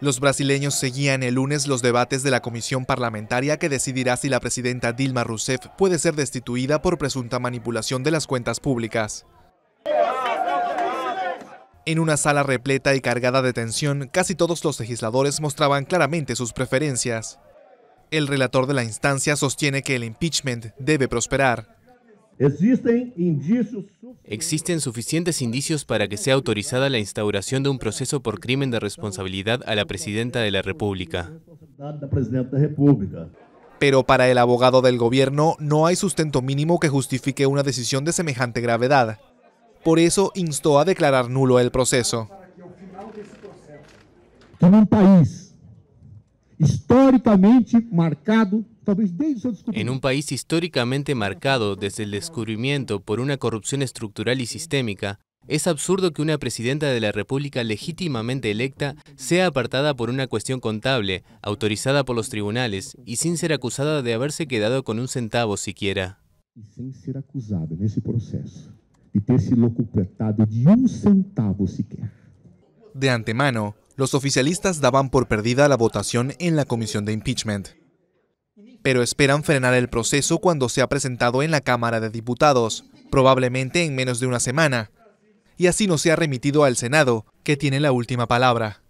Los brasileños seguían el lunes los debates de la comisión parlamentaria que decidirá si la presidenta Dilma Rousseff puede ser destituida por presunta manipulación de las cuentas públicas. En una sala repleta y cargada de tensión, casi todos los legisladores mostraban claramente sus preferencias. El relator de la instancia sostiene que el impeachment debe prosperar, Existen suficientes indicios para que sea autorizada la instauración de un proceso por crimen de responsabilidad a la presidenta de la República. Pero para el abogado del gobierno no hay sustento mínimo que justifique una decisión de semejante gravedad. Por eso instó a declarar nulo el proceso. En un país históricamente marcado en un país históricamente marcado desde el descubrimiento por una corrupción estructural y sistémica, es absurdo que una presidenta de la República legítimamente electa sea apartada por una cuestión contable, autorizada por los tribunales y sin ser acusada de haberse quedado con un centavo siquiera. De antemano, los oficialistas daban por perdida la votación en la comisión de impeachment pero esperan frenar el proceso cuando sea presentado en la Cámara de Diputados, probablemente en menos de una semana, y así no sea remitido al Senado, que tiene la última palabra.